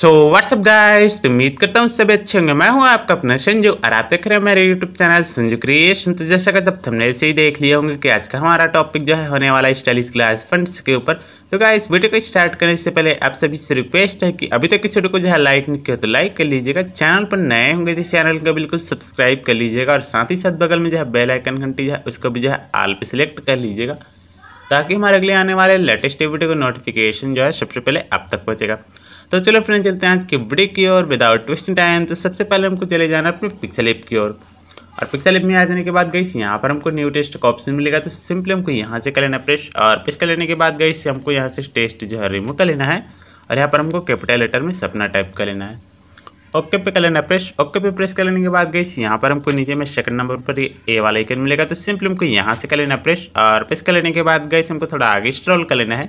so what's up guys तो उम्मीद करता हूँ सभी अच्छे होंगे मैं हूँ आपका अपना संजू और आप देख रहे हैं मेरे यूट्यूब चैनल संजू क्रिएशन तो जैसा कि जब थंबनेल से ही देख लिए होंगे कि आज का हमारा टॉपिक जो है होने वाला है स्टाइलिश ग्लास फंड्स के ऊपर तो गाइस वीडियो को स्टार्ट करने से पहले आप सभी से रिक्वेस्ट है कि अभी तक इस वीडियो को जो है लाइक नहीं किया तो लाइक कर लीजिएगा चैनल पर नए होंगे तो चैनल को बिल्कुल सब्सक्राइब कर लीजिएगा और साथ ही साथ बगल में जो है बेल आइकन घंटी जो है उसको भी जो है आल पर सिलेक्ट कर लीजिएगा ताकि हमारे अगले आने वाले लेटेस्ट वीडियो का नोटिफिकेशन जो है सबसे पहले आप तक पहुँचेगा तो चलो फ्रेंड चलते हैं आज के वीडियो की ओर विदाउट वेस्टिंग टाइम तो सबसे पहले हमको चले जाना अपने पिक्सल एप की ओर और पिक्सल एप में आ जाने के बाद गई यहाँ पर हमको न्यू टेस्ट का ऑप्शन मिलेगा तो सिंपली हमको यहाँ से कर लेना प्रेस और प्रेस कर लेने के बाद गई हमको यहाँ से टेस्ट जो है रिमूव कर लेना है और यहाँ पर हमको कैपिटल लेटर में सपना टाइप कर लेना है ओके पे कर लेना प्रेस ओके पे प्रेस कर लेने के बाद गई यहाँ पर हमको नीचे में सेकंड नंबर पर ए वाला आइकन मिलेगा तो सिंपली हमको यहाँ से कर लेना प्रेस और प्रेस कर लेने के बाद गई हमको थोड़ा आगे स्ट्रॉल कर लेना है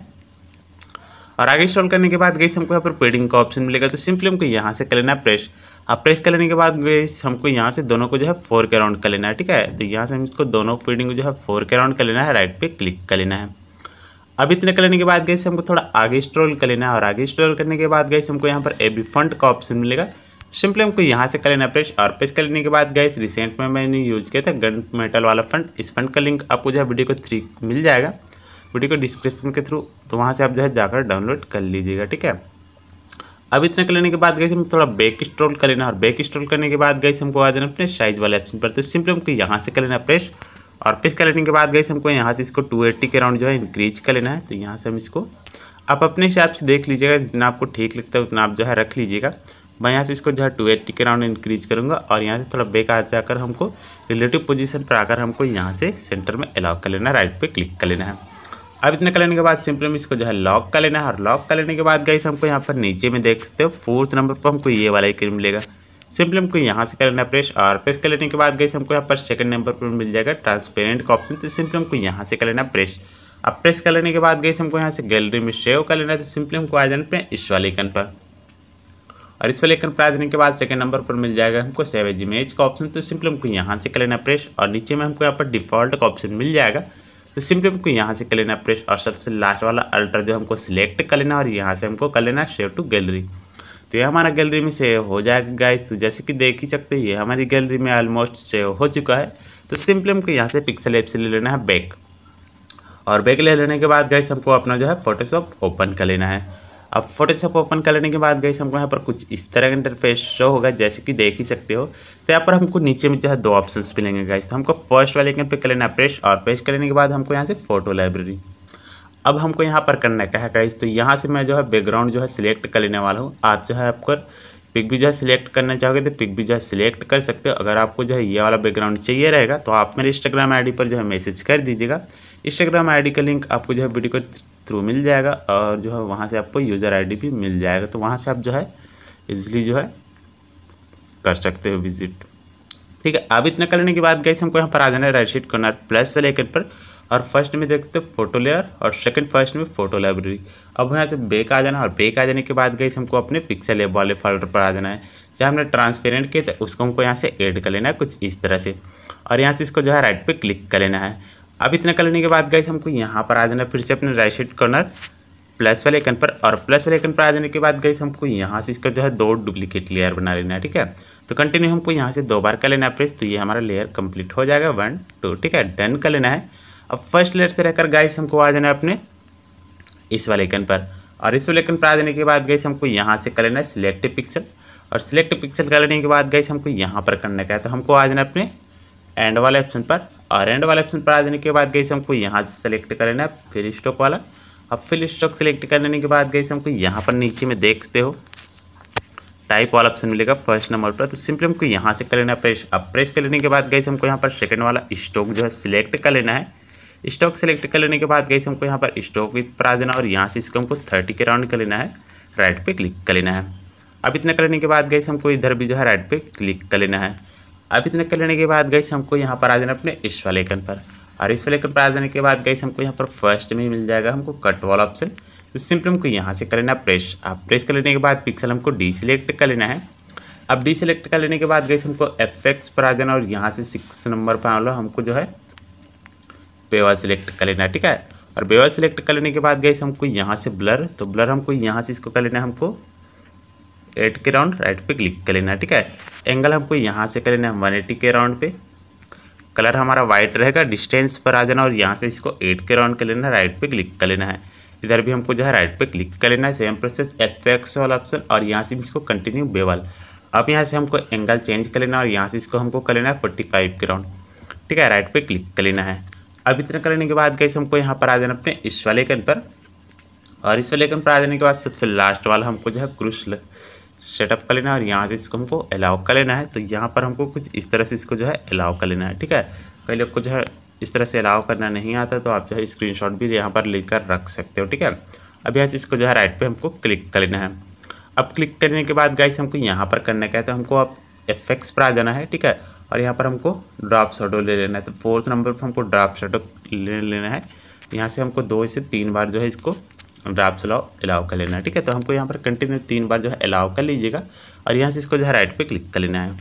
और आगे इंस्टॉल करने के बाद गई हमको यहाँ पर पेडिंग का ऑप्शन मिलेगा तो सिंपली हमको यहाँ से कर लेना है प्रेस अब प्रेस कर लेने के बाद गई हमको यहाँ से दोनों को जो है फोर के राउंड कर लेना है ठीक है तो यहाँ से हमको दोनों फीडिंग को जो है फोर के राउंड कर लेना है राइट पे क्लिक कर लेना है अब इतने कर लेने के बाद गई हमको थोड़ा आगे स्ट्रोल कर लेना है और आगे स्ट्रोल करने के बाद गई हमको यहाँ पर ए बी फंड का ऑप्शन मिलेगा सिंपली हमको यहाँ से कर लेना प्रेस और प्रेस कर लेने के बाद गए रिसेंट में मैंने यूज़ किया था गन मेटल वाला फंड इस फंड का लिंक आपको जो है वीडियो को थ्री मिल जाएगा वीडियो को डिस्क्रिप्शन के थ्रू तो वहाँ से आप जो है जाकर डाउनलोड कर लीजिएगा ठीक है अब इतना कर लेने के बाद गई हम थोड़ा बैक स्ट्रोल कर लेना और बैक स्ट्रोल करने के बाद गई हमको आ जाना अपने साइज वाले ऑप्शन पर तो सिंपली हमको यहाँ से कर लेना प्रेस और प्रेस कर लेने के बाद गई हमको यहाँ से इसको टू के राउंड जो है इंक्रीज कर लेना है तो यहाँ से हम इसको आप अपने हिसाब से देख लीजिएगा जितना आपको ठीक लगता है उतना आप जो है रख लीजिएगा मैं यहाँ से इसको जो है टू एट्टी के राउंड इंक्रीज करूँगा और यहाँ से थोड़ा बेक आ जाकर हमको रिलेटिव पोजिशन पर आकर हमको यहाँ से सेंटर में अलाउ कर लेना राइट पर क्लिक कर लेना है अब इतना कर लेने के बाद सिंपली हम इसको जो है लॉक कर लेना है और लॉक कर लेने के बाद गाइस हमको यहाँ पर नीचे में देख सकते हो फोर्थ नंबर पर हमको ये वाला स्क्रीन मिलेगा सिंपली हमको यहाँ से कर लेना प्रेस और प्रेस कर लेने के बाद गई हमको यहाँ पर सेकंड नंबर पर मिल जाएगा ट्रांसपेरेंट का ऑप्शन तो सिंपली हमको यहाँ से कर लेना प्रेस अब प्रेस कर लेने के बाद गई हमको यहाँ से गैलरी में सेव कर लेना है तो सिंपली हमको आ जाने पर इस वाले आइकन पर और इस वाले आइकन पर आ जाने के बाद सेकंड नंबर पर मिल जाएगा हमको सेवेज इमेज का ऑप्शन तो सिंपली हमको यहाँ से कर लेना प्रेस और नीचे में हमको यहाँ पर डिफॉल्ट का ऑप्शन मिल जाएगा तो सिंपली हमको यहाँ से कर लेना प्रेस और सबसे लास्ट वाला अल्टर जो हमको सिलेक्ट कर लेना और यहाँ से हमको कर लेना सेव टू गैलरी तो ये हमारा गैलरी में सेव हो जाएगा गाइस तो जैसे कि देख ही सकते हो ये हमारी गैलरी में ऑलमोस्ट सेव हो चुका है तो सिंपली हमको यहाँ से पिक्सल एप से ले लेना है बैक और बैक ले लेने के बाद गैस हमको अपना जो है फोटोशॉप ओपन कर लेना है अब फोटोशॉप ओपन कर लेने के बाद गई हमको यहाँ पर कुछ इस तरह का इंटरफेस शो होगा जैसे कि देख ही सकते हो तो यहाँ पर हमको नीचे में जो है दो ऑप्शन मिलेंगे गाइस तो हमको फर्स्ट वाले आइकन पे कर लेना प्रेस और प्रेस कर लेने के बाद हमको यहाँ से फोटो लाइब्रेरी अब हमको यहाँ पर करना क्या है गाइस तो यहाँ से मैं जो है बैकग्राउंड जो है सिलेक्ट कर लेने वाला हूँ आज जो है आपको पिक भी जो है सिलेक्ट करना चाहोगे तो पिक भी जो है सिलेक्ट कर सकते हो अगर आपको जो है ये वाला बैकग्राउंड चाहिए रहेगा तो आप मेरे इंस्टाग्राम आईडी पर जो है मैसेज कर दीजिएगा इंस्टाग्राम आईडी का लिंक आपको जो है वीडियो को थ्रू मिल जाएगा और जो है वहाँ से आपको यूज़र आईडी भी मिल जाएगा तो वहाँ से आप जो है इजीली जो है कर सकते हो विजिट ठीक है अब इतना करने के बाद गई हमको यहाँ पर आ जाना है राइट शीट कॉर्नर प्लस वाले आइकन पर और फर्स्ट में देखते हो फोटो लेयर और सेकंड फर्स्ट में फोटो लाइब्रेरी अब यहाँ से बेक आ जाना और बेक आ जाने के बाद गई हमको अपने पिक्सल लेब वाले फोल्डर पर आ जाना है जहाँ हमने ट्रांसपेरेंट किया था उसको हमको यहाँ से एड कर लेना है कुछ इस तरह से और यहाँ से इसको जो है राइट पर क्लिक कर लेना है अब इतना कर लेने के बाद गाइस हमको यहाँ पर आ जाना फिर से अपने राइट साइड कॉर्नर प्लस वाले आइकन पर और प्लस वाले आइकन पर आ जाने के बाद गई हमको यहाँ से इसका जो है दो डुप्लीकेट लेयर बना लेना है ठीक है तो कंटिन्यू हमको यहाँ से दो बार कर लेना है प्रेस तो ये हमारा लेयर कंप्लीट हो जाएगा वन टू ठीक है डन कर लेना है अब फर्स्ट लेयर से रहकर गाइस हमको आ जाना है अपने इस वाले आइकन पर और इस वाले आइकन पर आ जाने के बाद गाइस हमको यहाँ से कर लेना है सिलेक्ट पिक्सल और सिलेक्ट पिक्सल कर लेने के बाद गाइस हमको यहाँ पर करने का है तो हमको आ जाना अपने एंड वाले ऑप्शन पर और एंड वाले ऑप्शन पर आ जाने के बाद गई हमको यहाँ से सेलेक्ट कर लेना है स्टॉक वाला अब फिल स्टॉक सेलेक्ट कर लेने के बाद गई हमको यहाँ पर नीचे में देखते हो टाइप वाला ऑप्शन मिलेगा फर्स्ट नंबर पर तो सिंपली हमको यहाँ से कर लेना है प्रेस अब प्रेस कर लेने के बाद गई हमको यहाँ पर सेकेंड वाला स्टॉक जो है सिलेक्ट कर लेना है स्टॉक सेलेक्ट कर लेने के बाद गई हमको यहाँ पर स्टॉक पर आ देना और यहाँ से इसको हमको थर्टी के राउंड कर लेना है राइट पर क्लिक कर लेना है अब इतना करने के बाद गई हमको इधर भी जो है राइट पर क्लिक कर लेना है अब इतना कर लेने के बाद गई हमको यहाँ पर आ जाना अपने इस वाले पर और इस वाले पर आ जाने के बाद गई हमको यहाँ पर फर्स्ट में मिल जाएगा हमको कट वाला ऑप्शन तो सिंपल हमको यहाँ से कर लेना प्रेस आप प्रेस कर लेने के बाद पिक्सल हमको डी सेलेक्ट कर लेना है अब डी सिलेक्ट कर लेने के बाद गई हमको एफ पर आ जाना और यहाँ से सिक्स नंबर पर आना हमको जो है बेवा सिलेक्ट कर लेना ठीक है और बेवा सिलेक्ट कर लेने के बाद गई हमको यहाँ से ब्लर तो ब्लर हमको यहाँ से इसको कर लेना है हमको एट के राउंड राइट पे क्लिक कर लेना है ठीक है एंगल हमको यहाँ से कर लेना है वन एट्टी के राउंड पे कलर हमारा वाइट रहेगा डिस्टेंस पर आ जाना और यहाँ से इसको एट के राउंड कर लेना है राइट पे क्लिक कर लेना है इधर भी हमको जो है राइट पे क्लिक कर लेना है सेम प्रोसेस एफ एक्स वाला ऑप्शन और यहाँ से इसको कंटिन्यू बेवल अब यहाँ से हमको एंगल चेंज कर लेना है और यहाँ से इसको हमको कर लेना है फोर्टी फाइव के राउंड ठीक है राइट पे क्लिक कर लेना है अब इतना करने के बाद गैस हमको यहाँ पर आ जाना अपने इस वाले कन पर और इस वाले कन पर आ जाने के बाद सबसे लास्ट वाला हमको जो है क्रूश सेटअप कर लेना है और यहाँ से इसको हमको अलाउ कर लेना है तो यहाँ पर हमको कुछ इस तरह से इसको जो है अलाउ कर लेना है ठीक है कई लोग को जो है इस तरह से अलाउ करना नहीं आता तो आप जो है स्क्रीन भी यहाँ पर लेकर रख सकते हो ठीक है अब यहाँ से इसको जो है राइट पर हमको क्लिक कर लेना है अब क्लिक करने के बाद गाइस हमको यहाँ पर करने का है तो हमको आप एफ पर आ जाना है ठीक है और यहाँ पर हमको ड्रॉप शेडो ले लेना है तो फोर्थ नंबर पर हमको ड्रॉप शेडो ले लेना है यहाँ से हमको दो से तीन बार जो है इसको ड्राफ्ट अलाउ अलाउ कर लेना है ठीक है तो हमको यहाँ पर कंटिन्यू तीन बार जो है अलाउ कर लीजिएगा और यहाँ से इसको जो है राइट पे क्लिक कर लेना है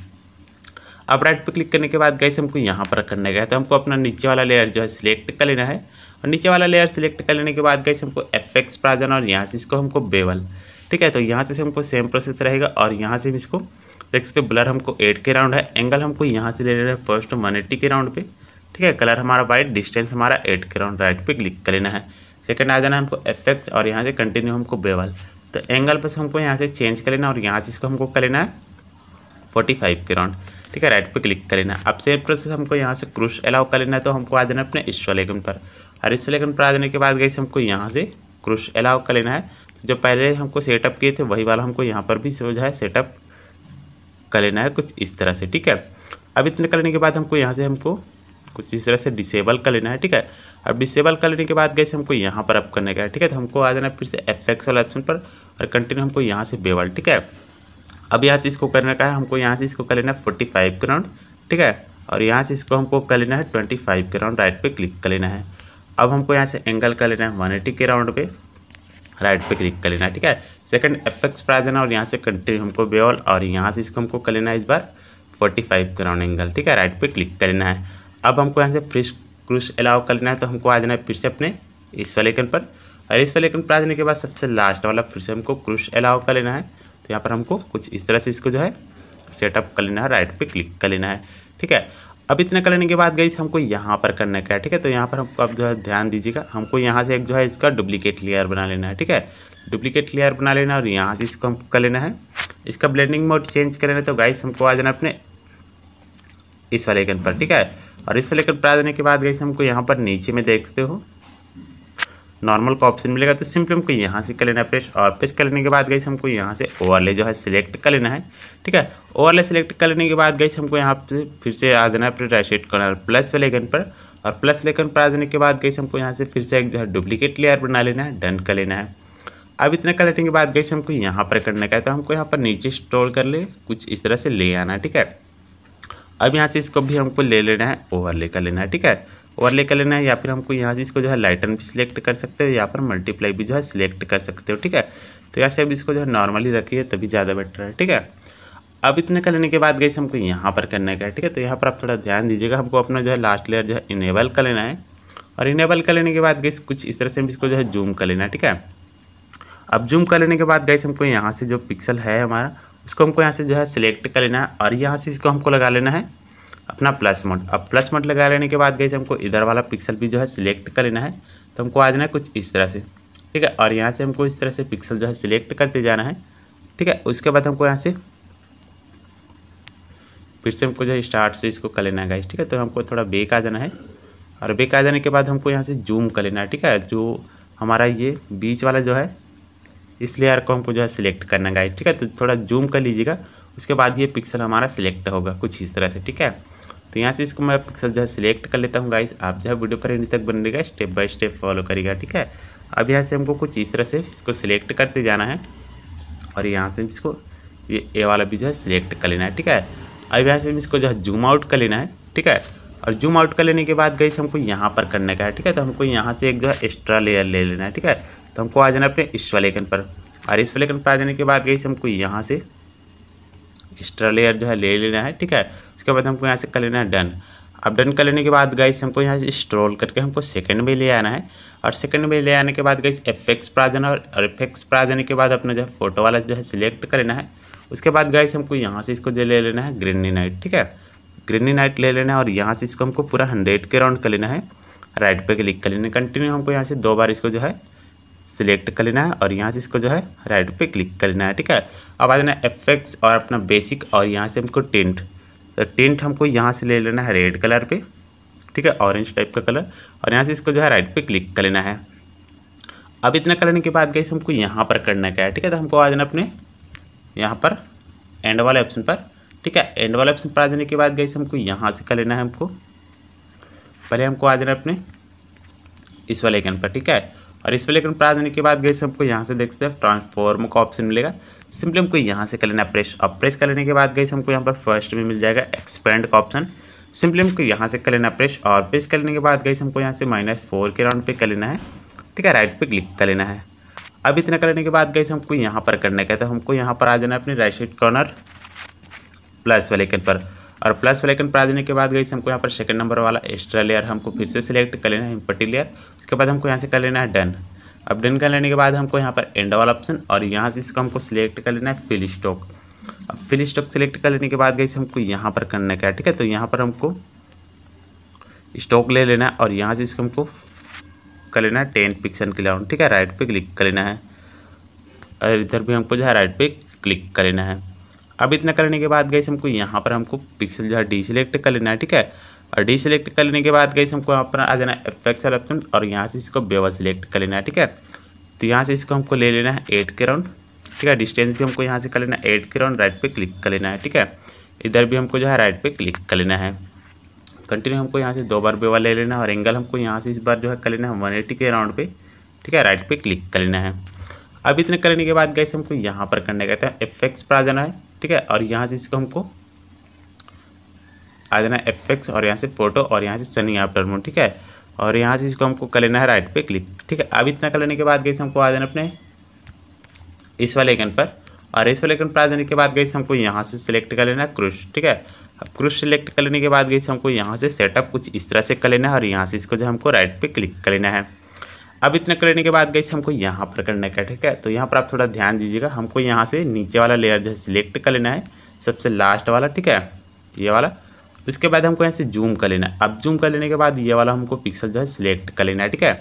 अब राइट पे क्लिक करने के बाद गैस हमको यहाँ पर करने है तो हमको अपना नीचे वाला लेयर जो है सिलेक्ट कर लेना है और नीचे वाला लेयर सिलेक्ट कर लेने के बाद गैस हमको एफेक्स पर आ जाना और यहाँ से इसको हमको बेवल ठीक है तो यहाँ से हमको सेम प्रोसेस रहेगा और यहाँ से हम इसको देख सकते ब्लर हमको एट के राउंड है एंगल हमको यहाँ से ले लेना है फर्स्ट वन के राउंड पे ठीक है कलर हमारा वाइट डिस्टेंस हमारा एट के राउंड राइट पर क्लिक कर लेना है सेकेंड आ जाना हमको एफेक्ट और यहाँ से कंटिन्यू हमको बेवल तो एंगल पर हमको यहाँ से चेंज कर लेना और यहाँ से इसको हमको कर लेना है फोर्टी फाइव के राउंड ठीक है राइट पे क्लिक कर लेना अब सेम प्रोसेस हमको यहाँ से क्रूश अलाउ कर लेना है तो हमको आ जाना अपने इस्टो लेगन पर और इस्टो लेगन पर आ जाने के बाद गई हमको यहाँ से क्रूश अलाउ कर लेना है तो जो पहले हमको सेटअप किए थे वही वाला हमको यहाँ पर भी जो है सेटअप कर लेना है कुछ इस तरह से ठीक है अब इतने करने के बाद हमको यहाँ से हमको कुछ इस तरह से डिसेबल कर लेना है ठीक है अब डिसेबल कर लेने के बाद गए हमको यहाँ पर अप करने का है ठीक है तो हमको आ जाना फिर से एफ एक्स वाले ऑप्शन पर और कंटिन्यू हमको यहाँ से बेवल ठीक है अब यहाँ से इसको करने का है हमको यहाँ से इसको कर लेना है फोर्टी फाइव ग्राउंड राउंड ठीक है और यहाँ से इसको हमको कर लेना है ट्वेंटी फाइव के राउंड राइट पे क्लिक कर लेना है अब हमको यहाँ से एंगल कर लेना है वन एटी के राउंड पे राइट पे क्लिक कर लेना है ठीक है सेकंड एफ एक्स पर आ जाना और यहाँ से कंटिन्यू हमको बेवल और यहाँ से इसको हमको कर लेना है इस बार फोर्टी फाइव का राउंड एंगल ठीक है राइट पर क्लिक कर लेना है अब हमको यहाँ से फ्रिज क्रूज अलाउ कर लेना है तो हमको आ जाना है फिर से अपने इस वाले पर और इस वाले पर आ जाने के बाद सबसे लास्ट वाला फिर से हमको क्रूज अलाउ कर लेना है तो यहाँ पर हमको कुछ इस तरह से इसको जो है सेटअप कर लेना है राइट पर क्लिक कर लेना है ठीक है अब इतना कर लेने के बाद गई हमको यहाँ पर करने का है ठीक है तो यहाँ पर हमको आप जो है ध्यान दीजिएगा हमको यहाँ से एक जो है इसका डुप्लीकेट लेयर बना लेना है ठीक है डुप्लीकेट लेयर बना लेना और यहाँ से इसको हमको कर लेना है इसका ब्लेंडिंग मोड चेंज कर लेना तो गाइस हमको आ जाना अपने इस वाले आइकन पर ठीक है और इस वाले आइकन पर आ जाने के बाद गई हमको यहाँ पर नीचे में देखते हो नॉर्मल का ऑप्शन मिलेगा तो सिंपली हमको यहाँ से कर लेना है प्रेस और प्रेस कर लेने के बाद गई हमको यहाँ से ओवरले जो है सिलेक्ट कर लेना है ठीक है ओवरले सेलेक्ट कर लेने के बाद गई हमको यहाँ से फिर से आ जाना है फिर राइट कॉर्नर प्लस वाले आइकन पर और प्लस लेकर पर आ जाने के बाद गई हमको यहाँ से फिर से एक जो है डुप्लीकेट लेयर बना लेना है डन कर लेना है अब इतना कर लेने के बाद गई हमको यहाँ पर करना का है तो हमको यहाँ पर नीचे स्टोर कर ले कुछ इस तरह से ले आना है ठीक है अब यहाँ से इसको भी हमको ले लेना है ओवरले कर लेना है ठीक है ओवरले कर लेना है या फिर हमको यहाँ से इसको जो है लाइटन भी सिलेक्ट कर सकते हो या फिर मल्टीप्लाई भी जो है सिलेक्ट कर सकते हो ठीक है तो यहाँ से अब इसको जो है नॉर्मली रखिए तभी ज़्यादा बेटर है ठीक है अब इतने कर लेने के बाद गई हमको यहाँ पर करने का है ठीक है तो यहाँ पर आप थोड़ा ध्यान दीजिएगा हमको अपना जो है लास्ट लेयर जो है इनेबल कर लेना है और इनेबल कर लेने के बाद गई कुछ इस तरह से हम इसको जो है जूम कर लेना है ठीक है अब जूम कर लेने के बाद गई हमको यहाँ से जो पिक्सल है हमारा इसको हमको यहाँ से जो है सिलेक्ट कर लेना है और यहाँ से इसको हमको लगा लेना है अपना प्लस मोड अब प्लस मोड लगा लेने के बाद गई हमको इधर वाला पिक्सल भी जो है सिलेक्ट कर लेना है तो हमको आ जाना है कुछ इस तरह से ठीक है और यहाँ से हमको इस तरह से पिक्सल जो है सिलेक्ट करते जाना है ठीक है उसके बाद हमको यहाँ से फिर से हमको जो है स्टार्ट से इसको कर लेना है गाइस ठीक है तो हमको थोड़ा बेक आ जाना है और बेक आ जाने के बाद हमको यहाँ से जूम कर लेना है ठीक है जो हमारा ये बीच वाला जो है इस लेयर को हमको जो है सिलेक्ट करना गाइस ठीक है तो थोड़ा जूम कर लीजिएगा उसके बाद ये पिक्सल हमारा सिलेक्ट होगा कुछ इस तरह से ठीक है तो यहाँ से इसको मैं पिक्सल जो है सिलेक्ट कर लेता हूँ गाइस आप जो है वीडियो पर इन तक बनेगा स्टेप बाय स्टेप फॉलो करेगा ठीक है अब यहाँ से हमको कुछ इस तरह से इसको सिलेक्ट करते जाना है और यहाँ से इसको ये ए वाला भी जो है सिलेक्ट कर लेना है ठीक है अब यहाँ से इसको जो है जूम आउट कर लेना है ठीक है और जूम आउट कर लेने के बाद गई हमको यहाँ पर करने का है ठीक है तो हमको यहाँ से एक जो है एक्स्ट्रा लेयर ले लेना है ठीक है तो हमको आ जाना अपने इस वाले पर और इस वाले पर आ जाने के बाद गई हमको यहाँ से एक्स्ट्रा लेयर जो है ले लेना है ठीक है उसके बाद हमको यहाँ से कर लेना है डन अब डन कर लेने के बाद गई हमको यहाँ से स्ट्रोल करके हमको सेकंड में ले आना है और सेकंड में ले आने के बाद गई एफेक्स पर आ जाना और एफेक्स पर आ जाने के बाद अपना जो है फोटो वाला जो है सिलेक्ट कर लेना है उसके बाद गई हमको यहाँ से इसको जो ले लेना है ग्रीनी नाइट ठीक है ग्रीनी नाइट ले लेना है और यहाँ से इसको हमको पूरा हंड्रेड के राउंड कर लेना है राइट पे क्लिक कर लेना है कंटिन्यू हमको यहाँ से दो बार इसको जो है सिलेक्ट कर लेना है और यहाँ से इसको जो है राइट पे क्लिक कर लेना है ठीक है अब आ जाना एफेक्ट्स और अपना बेसिक और यहाँ से हमको टेंट तो टेंट हमको यहाँ से ले लेना है रेड कलर पे ठीक है ऑरेंज टाइप का कलर और यहाँ से इसको जो है राइट पे क्लिक कर लेना है अब इतना करने के बाद गई हमको यहाँ पर करना क्या है ठीक है तो हमको आ जाना अपने यहाँ पर एंड वाले ऑप्शन पर ठीक है एंड वाले ऑप्शन पर आ जाने के बाद गई हमको यहाँ से कर लेना है हमको पहले हमको आ जाना अपने इस वाले आइकन पर ठीक है और इस पर लेकर प्राइस देने के बाद गई हमको यहाँ से देख सकते हैं ट्रांसफॉर्म का ऑप्शन मिलेगा सिंपली हमको यहाँ से कर लेना प्रेस अब प्रेस कर लेने के बाद गई हमको यहाँ पर फर्स्ट में मिल जाएगा एक्सपेंड का ऑप्शन सिंपली हमको यहाँ से कर लेना प्रेस और प्रेस कर लेने के बाद गई हमको यहाँ से माइनस फोर के राउंड पे कर लेना है ठीक है राइट पे क्लिक कर लेना है अब इतना करने के बाद गई हमको यहाँ पर करना कहता है हमको यहाँ पर आ जाना है अपने राइट साइड कॉर्नर प्लस वाले पर और प्लस वाले आइकन आ देने के बाद गई हमको यहाँ पर सेकंड नंबर वाला एक्स्ट्रा लेयर हमको फिर से सिलेक्ट कर लेना है पट्टी लेयर उसके बाद हमको यहाँ से कर लेना है डन अब डन कर लेने के बाद हमको यहाँ पर एंड वाला ऑप्शन और यहाँ से इसको हमको सिलेक्ट कर लेना है फिल स्टॉक अब फिल स्टॉक सिलेक्ट कर लेने के बाद गई हमको यहाँ पर करने का है ठीक है तो यहाँ पर हमको स्टॉक ले लेना है और यहाँ से इसको हमको कर लेना है टेन पिक्सन के लाउंड ठीक है राइट पे क्लिक कर लेना है और इधर भी हमको जो है राइट पे क्लिक कर लेना है अब इतना करने के बाद गई हमको यहाँ पर हमको पिक्सल जो है डी सिलेक्ट कर लेना है ठीक है और डी सिलेक्ट कर लेने के बाद गई हमको यहाँ पर आ जाना है एफेक्सल ऑप्शन और यहाँ से इसको बेवा सिलेक्ट कर लेना है ठीक है तो यहाँ से इसको हमको ले लेना है एट के राउंड ठीक है डिस्टेंस भी हमको यहाँ से कर लेना है एट के राउंड राइट पर क्लिक कर लेना है ठीक है इधर भी हमको जो है राइट पर क्लिक कर लेना है कंटिन्यू हमको यहाँ से दो बार बेवा ले लेना है और एंगल हमको यहाँ से इस बार जो है कर लेना है वन एटी के राउंड पे ठीक है राइट पर क्लिक कर लेना है अब इतने करने के बाद गए हमको यहाँ पर करने का था इफेक्ट्स तो पर आ जाना है ठीक है और यहाँ से इसको हमको आ जाना एफेक्स और यहाँ से फोटो और यहाँ से सनी आफ्टर मून ठीक है और यहाँ से इसको हमको कर लेना है राइट पे क्लिक ठीक है अब इतना कर लेने के बाद गई हमको आ जाना अपने इस वाले आइकन पर और इस वाले आइकन पर आ जाने के बाद गई हमको यहाँ से सिलेक्ट कर लेना है क्रूश ठीक है अब क्रूश सेलेक्ट कर लेने के बाद गई हमको यहाँ से सेटअप कुछ इस तरह से कर लेना है और यहाँ से इसको जो हमको राइट पर क्लिक कर लेना है अब इतना करने के बाद गई हमको यहाँ पर करना है ठीक है तो यहाँ पर आप थोड़ा ध्यान दीजिएगा हमको यहाँ से नीचे वाला लेयर जो है सिलेक्ट कर लेना है सबसे लास्ट वाला ठीक है ये वाला उसके बाद हमको यहाँ से जूम कर लेना है अब जूम कर लेने के बाद ये वाला हमको पिक्सल जो है सिलेक्ट कर लेना है ठीक है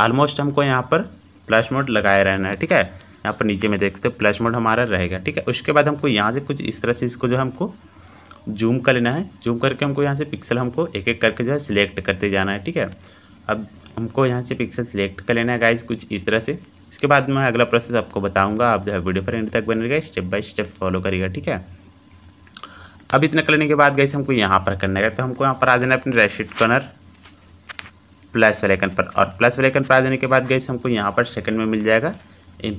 ऑलमोस्ट हमको यहाँ पर प्लस मोड लगाए रहना है ठीक है यहाँ पर नीचे में देख सकते हो प्लस मोड हमारा रहेगा ठीक है उसके बाद हमको यहाँ से कुछ इस तरह से इसको जो हमको जूम कर लेना है जूम करके हमको यहाँ से पिक्सल हमको एक एक करके जो है सिलेक्ट करते जाना है ठीक है अब हमको यहाँ से पिक्सल सेलेक्ट कर लेना है गाइज कुछ इस तरह से उसके बाद मैं अगला प्रोसेस आपको बताऊंगा आप जो है वीडियो पर एंड तक बने रहेगा स्टेप बाय स्टेप फॉलो करिएगा ठीक है अब इतना करने के बाद गाइस हमको यहाँ पर करना है तो हमको यहाँ पर आ जाना है अपने रेशिट कॉर्नर प्लस वेलेकन पर और प्लस वेलेकन पर आ जाने के बाद गाइस हमको यहाँ पर सेकंड में मिल जाएगा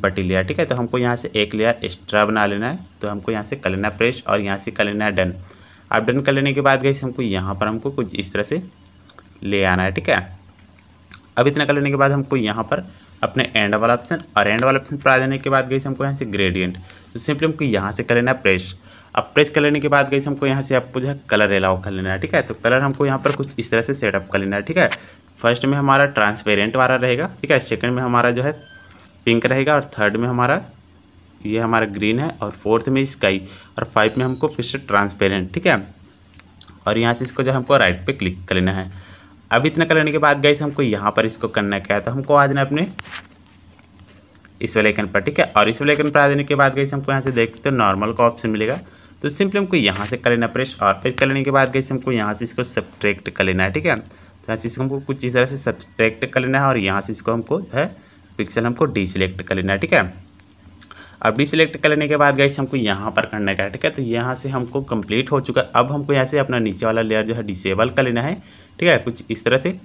पट्टी लेयर ठीक है तो हमको यहाँ से एक लेयर एक्स्ट्रा बना लेना है तो हमको यहाँ से कर लेना प्रेस और यहाँ से कर लेना है डन अब डन कर लेने के बाद गैस हमको यहाँ पर हमको कुछ इस तरह से ले आना है ठीक है अब इतना कर लेने के बाद हमको यहाँ पर अपने एंड वाला ऑप्शन और एंड वाला ऑप्शन पर आ जाने के बाद गई हमको यहाँ से ग्रेडियंट तो सिंपली हमको यहाँ से कर लेना है प्रेस अब प्रेस कर लेने के बाद गई हमको यहाँ से आपको जो है कलर अलाउ कर लेना है ठीक है तो कलर हमको यहाँ पर कुछ इस तरह से सेटअप कर लेना है ठीक है फर्स्ट में हमारा ट्रांसपेरेंट वाला रहेगा ठीक है सेकेंड में हमारा जो है पिंक रहेगा और थर्ड में हमारा ये हमारा ग्रीन है और फोर्थ में स्काई और फाइव में हमको फिर से ट्रांसपेरेंट ठीक है और यहाँ से इसको जो हमको राइट पे क्लिक कर लेना है अब इतना करने के बाद गैस हमको यहाँ पर इसको करना क्या है तो हमको आ जाना अपने इस वाले आइकन पर ठीक है और इस वाले आइकन पर आ जाने के बाद गैस हमको यहाँ से देख सकते हो नॉर्मल का ऑप्शन मिलेगा तो सिंपली हमको यहाँ से कर लेना प्रेस और प्रेस कर लेने के बाद गैस हमको यहाँ से इसको सब्ट्रैक्ट कर लेना है ठीक है तो यहाँ से इसको हमको कुछ इस तरह से सब्ट्रैक्ट कर लेना है और यहाँ से इसको हमको है पिक्सल हमको डिसलेक्ट कर लेना है ठीक है अब डी सिलेक्ट करने के बाद गाइस हमको यहाँ पर करना है ठीक है तो यहाँ से हमको कंप्लीट हो चुका अब हमको यहाँ से अपना नीचे वाला लेयर जो है डिसेबल कर लेना है ठीक है कुछ इस तरह से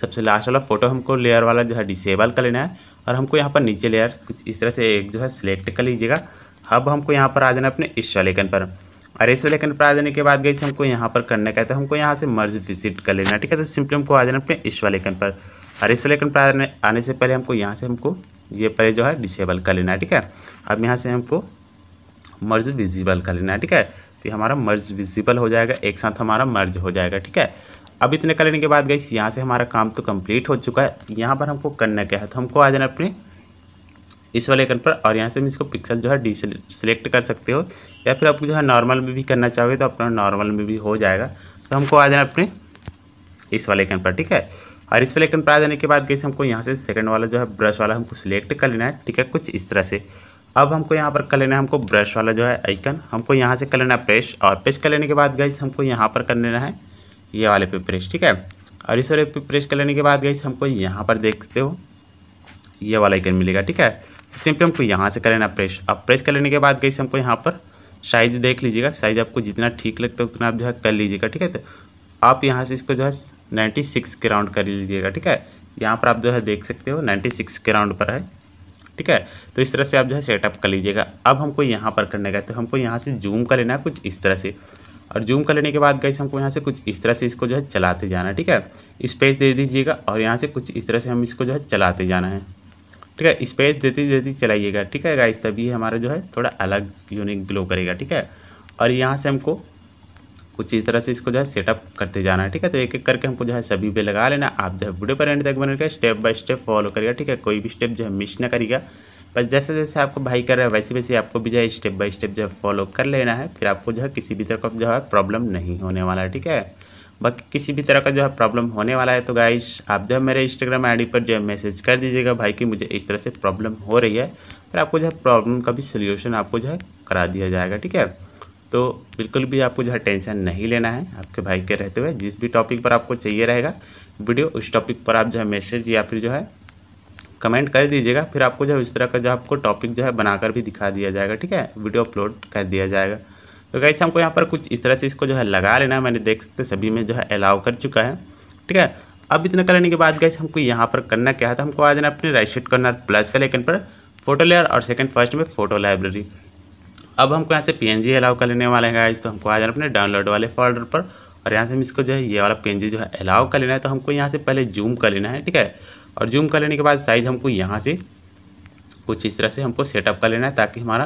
सबसे लास्ट वाला फोटो हमको लेयर वाला जो है डिसेबल कर लेना है और हमको यहाँ पर नीचे लेयर कुछ इस तरह से एक जो है सिलेक्ट कर लीजिएगा अब हमको यहाँ पर आ जाना अपने इस वालेकन पर और इस वालेकन पर आ जाने के बाद गई हमको यहाँ पर करना कहते है तो हमको यहाँ से मर्ज विजिट कर लेना ठीक है तो सिंपली हमको आ जाना अपने इस वालेकन पर और इस वालेकन पर आने से पहले हमको यहाँ से हमको ये पहले जो है डिसेबल कर लेना है ठीक है अब यहाँ से हमको मर्ज विजिबल कर लेना है ठीक है तो हमारा मर्ज विजिबल हो जाएगा एक साथ हमारा मर्ज हो जाएगा ठीक है अब इतने कर लेने के बाद गई यहाँ से हमारा काम तो कंप्लीट हो चुका है यहाँ पर हमको करना क्या है तो हमको आ जाना अपने इस वाले कन पर और यहाँ से हम इसको पिक्सल जो है डी सेलेक्ट कर सकते हो या फिर आपको जो है नॉर्मल में भी करना चाहोगे तो अपना नॉर्मल में भी हो जाएगा तो हमको आ जाना अपने इस वाले कन पर ठीक है और इस पर आ जाने के बाद गई हमको यहाँ से सेकंड वाला जो है ब्रश वाला हमको सिलेक्ट कर लेना है ठीक है कुछ इस तरह से अब हमको यहाँ पर कर लेना है हमको ब्रश वाला जो है आइकन हमको यहाँ से कर लेना है प्रेस और प्रेस कर लेने के बाद गई हमको यहाँ पर कर लेना है ये वाले पे प्रेस ठीक है और इस वाले पे प्रेस कर लेने के बाद गई हमको यहाँ पर देखते हो ये वाला आइकन मिलेगा ठीक है सिंपली हमको यहाँ से कर लेना प्रेस अब प्रेस कर लेने के बाद गई हमको यहाँ पर साइज़ देख लीजिएगा साइज़ आपको जितना ठीक लगता है उतना आप जो है कर लीजिएगा ठीक है तो आप यहाँ से इसको जो है नाइन्टी सिक्स के राउंड कर लीजिएगा ठीक है यहाँ पर आप जो है देख सकते हो नाइन्टी सिक्स के राउंड पर है ठीक है तो इस तरह से आप जो है सेटअप कर लीजिएगा अब हमको यहाँ पर करने का तो हमको यहाँ से जूम कर लेना है कुछ इस तरह से और जूम कर लेने के बाद गई हमको यहाँ से कुछ इस तरह से इसको जो है चलाते जाना है ठीक है स्पेस दे दीजिएगा और यहाँ से कुछ इस तरह से हम इसको जो है चलाते जाना है ठीक है स्पेस देते देते चलाइएगा ठीक है गाइस तभी हमारा जो है थोड़ा अलग यूनिक ग्लो करेगा ठीक है और यहाँ से हमको कुछ इस तरह से इसको जो है सेटअप करते जाना है ठीक है तो एक एक करके हमको जो है सभी पे लगा लेना आप जो है वीडियो पर एंड तक बनकर स्टेप बाय स्टेप फॉलो करिएगा ठीक है कोई भी स्टेप जो है मिस ना करिएगा बस जैसे जैसे आपको भाई कर रहा है वैसे वैसे आपको भी जो है स्टेप बाय स्टेप जो है फॉलो कर लेना है फिर आपको जो है किसी भी तरह का जो है प्रॉब्लम नहीं होने वाला है ठीक है बाकी किसी भी तरह का जो है प्रॉब्लम होने वाला है तो गाइस आप जो है मेरे इंस्टाग्राम आईडी पर जो है मैसेज कर दीजिएगा भाई कि मुझे इस तरह से प्रॉब्लम हो रही है फिर आपको जो है प्रॉब्लम का भी सोल्यूशन आपको जो है करा दिया जाएगा ठीक है तो बिल्कुल भी आपको जो है टेंशन नहीं लेना है आपके भाई के रहते हुए जिस भी टॉपिक पर आपको चाहिए रहेगा वीडियो उस टॉपिक पर आप जो है मैसेज या फिर जो है कमेंट कर दीजिएगा फिर आपको जो है इस तरह का जो आपको टॉपिक जो है बनाकर भी दिखा दिया जाएगा ठीक है वीडियो अपलोड कर दिया जाएगा तो कैसे हमको यहाँ पर कुछ इस तरह से इसको जो है लगा लेना मैंने देख सकते सभी में जो है अलाउ कर चुका है ठीक है अब इतना करने के बाद गैस हमको यहाँ पर करना क्या है तो हमको आ जाना अपने राइट साइड कॉर्नर प्लस का लेकिन पर फोटो लेयर और सेकंड फर्स्ट में फोटो लाइब्रेरी अब हमको यहाँ से पी अलाउ कर लेने वाले हैं गाइज तो हमको आ जाना अपने डाउनलोड वाले फोल्डर पर और यहाँ से हम इसको जो है ये वाला पी जो है अलाउ कर लेना है तो हमको यहाँ से पहले जूम कर लेना है ठीक है और जूम कर लेने के बाद साइज़ हमको यहाँ से कुछ इस तरह से हमको सेटअप कर लेना है ताकि हमारा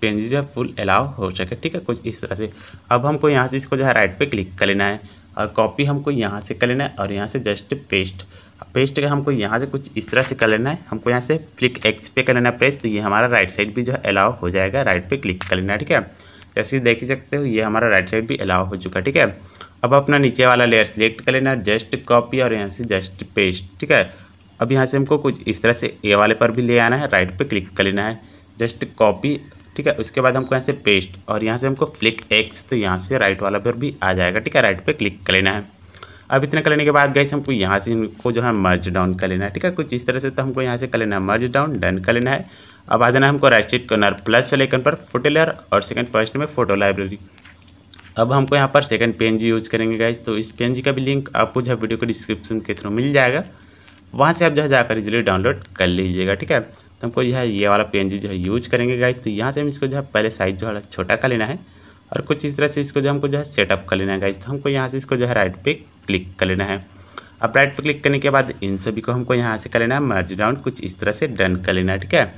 पेन जो है फुल अलाउ हो सके ठीक है कुछ इस तरह से अब हमको यहाँ से इसको जो है राइट पे क्लिक कर लेना है और कॉपी हमको यहाँ से कर लेना है और यहाँ से जस्ट पेस्ट पेस्ट का हमको यहाँ से कुछ इस तरह से कर लेना है हमको यहाँ से क्लिक एक्स पे कर लेना है प्रेस तो ये हमारा राइट साइड भी जो है अलाउ हो जाएगा राइट पे क्लिक कर लेना है ठीक है जैसे देख ही सकते हो ये हमारा राइट साइड भी अलाउ हो चुका है ठीक है अब अपना नीचे वाला लेयर सेलेक्ट कर लेना है जस्ट कॉपी और यहाँ से जस्ट पेस्ट ठीक है अब यहाँ से हमको कुछ इस तरह से ए वाले पर भी ले आना है राइट पर क्लिक कर लेना है जस्ट कॉपी ठीक है उसके बाद हमको यहाँ से पेस्ट और यहाँ से हमको फ्लिक एक्स तो यहाँ से राइट वाला पर भी आ जाएगा ठीक है राइट पर क्लिक कर लेना है अब इतना कर लेने के बाद गैस हमको यहाँ से इनको जो है मर्ज डाउन कर लेना है ठीक है कुछ इस तरह से तो हमको यहाँ से कर लेना है मर्ज डाउन डन कर लेना है अब आ जाना है हमको राइट साइड कॉर्नर प्लस वाले पर फोटो लेयर और सेकंड फर्स्ट में फोटो लाइब्रेरी अब हमको यहाँ पर सेकंड पेन यूज करेंगे गाइज तो इस पेन का भी लिंक आपको जो है वीडियो को डिस्क्रिप्शन के थ्रू मिल जाएगा वहाँ से आप जो है जाकर इजिली डाउनलोड कर लीजिएगा ठीक है तो हमको जो है ये वाला पेन जो है यूज करेंगे गाइज तो यहाँ से हम इसको जो है पहले साइज़ जो है छोटा कर लेना है और कुछ इस तरह से इसको जो हमको जो है सेटअप कर लेना है गाइज तो हमको यहाँ से इसको जो है राइट पे क्लिक कर लेना है अब राइट पे क्लिक करने के बाद इन सभी को हमको यहाँ से कर लेना है मर्ज डाउन कुछ इस तरह से डन कर लेना है ठीक है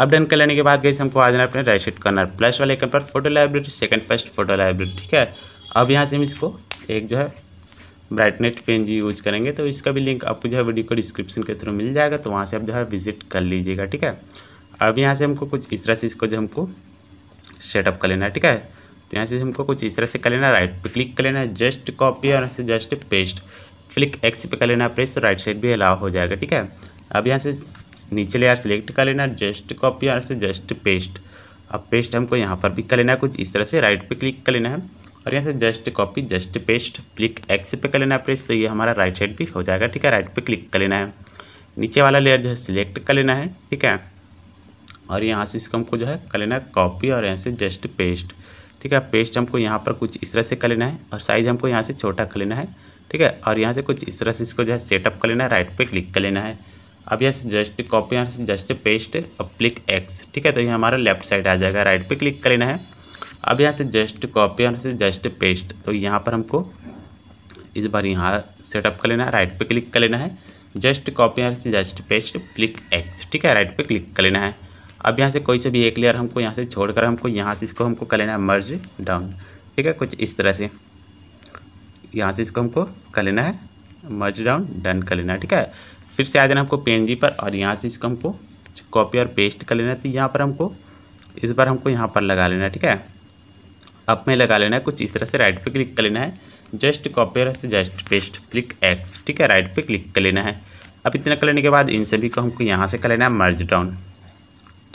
अब डन कर लेने के बाद गई हमको आ जाना अपने राइट साइड कॉर्नर प्लस वाले आइकन पर photo library second first photo library ठीक है अब यहाँ से हम इसको एक जो है ब्राइटनेट पेन जी यूज करेंगे तो इसका भी लिंक आपको जो है वीडियो को डिस्क्रिप्शन के थ्रू मिल जाएगा तो वहाँ से आप जो है विजिट कर लीजिएगा ठीक है अब यहाँ से हमको कुछ इस तरह से इसको जो हमको सेटअप कर लेना है ठीक है तो यहाँ से हमको कुछ इस तरह से कर लेना राइट पे क्लिक कर लेना है जस्ट कॉपी और यहाँ से जस्ट पेस्ट क्लिक एक्स पे कर लेना प्रेस राइट साइड भी अलाव हो जाएगा ठीक है अब यहाँ से नीचे लेयर सेलेक्ट कर लेना जस्ट कॉपी और से जस्ट पेस्ट अब पेस्ट हमको यहाँ पर भी कर लेना है कुछ इस तरह से राइट पर क्लिक कर लेना है और यहाँ से just copy just paste click X पे कर लेना है प्रेस तो ये हमारा राइट साइड भी हो जाएगा ठीक है राइट पर क्लिक कर लेना है नीचे वाला लेयर जो है सिलेक्ट कर लेना है ठीक है और यहाँ से इसको हमको जो है कर लेना है कॉपी और यहाँ से जस्ट पेस्ट ठीक है पेस्ट हमको यहाँ पर कुछ इस तरह से कर लेना है और साइज़ हमको यहाँ से छोटा कर लेना है ठीक है और यहाँ से कुछ इस तरह से इसको जो है सेटअप कर लेना है राइट पे क्लिक कर लेना है अब यहाँ से जस्ट कॉपी यहाँ से जस्ट पेस्ट और क्लिक एक्स ठीक है तो ये हमारा लेफ्ट साइड आ जाएगा राइट पे क्लिक कर लेना है अब यहाँ से जस्ट कॉपी यहाँ से जस्ट पेस्ट तो यहाँ पर हमको इस बार यहाँ सेटअप कर लेना है राइट पे क्लिक कर लेना है जस्ट कॉपी यहाँ से जस्ट पेस्ट क्लिक एक्स ठीक है राइट पे क्लिक कर लेना है अब यहाँ से कोई से भी एक लेयर हमको यहाँ से छोड़कर हमको यहाँ से इसको हमको कर लेना है मर्ज डाउन ठीक है कुछ इस तरह से यहाँ से इसको हमको कर लेना है मर्ज डाउन डन कर लेना है ठीक है फिर से आ जाना हमको पेन पर और यहाँ से इसको हमको कॉपी और पेस्ट कर लेना है तो यहाँ पर हमको इस बार हमको यहाँ पर लगा लेना है ठीक है अप में लगा लेना है कुछ इस तरह से राइट पे क्लिक कर लेना है जस्ट कॉपी से जस्ट पेस्ट क्लिक एक्स ठीक है राइट पे क्लिक कर लेना है अब इतना कर लेने के बाद इन सभी को हमको यहाँ से कर लेना है मर्ज डाउन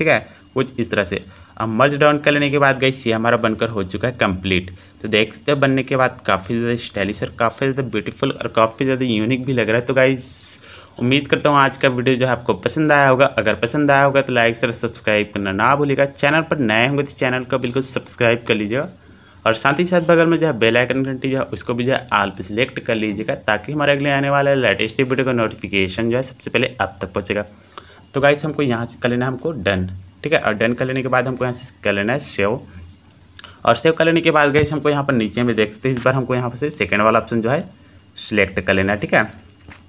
ठीक है कुछ इस तरह से अब मर्ज डाउन कर लेने के बाद गई सी हमारा बनकर हो चुका है कंप्लीट तो देख सकते बनने के बाद काफ़ी ज़्यादा स्टाइलिश और काफ़ी ज़्यादा ब्यूटीफुल और काफ़ी ज़्यादा यूनिक भी लग रहा है तो गाइज़ उम्मीद करता हूँ आज का वीडियो जो है आपको पसंद आया होगा अगर पसंद आया होगा तो लाइक और सब्सक्राइब करना ना भूलेगा चैनल पर नए होंगे तो चैनल को बिल्कुल सब्सक्राइब कर लीजिएगा और साथ ही साथ बगल में जो है बेल आइकन घंटी जो है उसको भी जो है आल पर सिलेक्ट कर लीजिएगा ताकि हमारे अगले आने वाले लेटेस्ट वीडियो का नोटिफिकेशन जो है सबसे पहले आप तक पहुँचेगा तो गाइस हमको यहाँ से कर लेना है हमको डन ठीक है और डन कर लेने के बाद हमको यहाँ से कर लेना है सेव और सेव कर लेने के बाद गाइस हमको यहाँ पर नीचे में देखते हैं इस बार हमको यहाँ से सेकेंड वाला ऑप्शन जो है सिलेक्ट कर लेना है ठीक है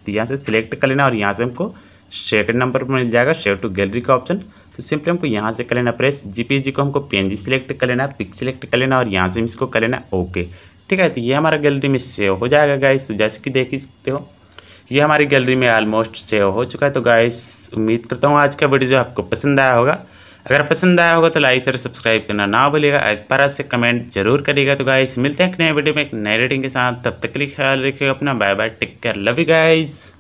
तो यहाँ से सिलेक्ट कर लेना और यहाँ से हमको सेकेंड नंबर पर मिल जाएगा सेव टू गैलरी का ऑप्शन तो सिंपली हमको यहाँ से कर लेना प्रेस जी को हमको जी सिलेक्ट कर लेना पिक सिलेक्ट कर लेना और यहाँ से हम इसको कर लेना ओके ठीक है तो ये हमारा गैलरी में सेव हो जाएगा गाइस तो जैसे कि देख ही सकते हो ये हमारी गैलरी में ऑलमोस्ट सेव हो चुका है तो गाइस उम्मीद करता हूँ आज का वीडियो आपको पसंद आया होगा अगर पसंद आया होगा तो लाइक और सब्सक्राइब करना ना भूलिएगा बार से कमेंट जरूर करिएगा तो गाइस मिलते हैं एक नए वीडियो में एक नए रेटिंग के साथ तब तक के लिए ख्याल रखिएगा अपना bye bye take care love you guys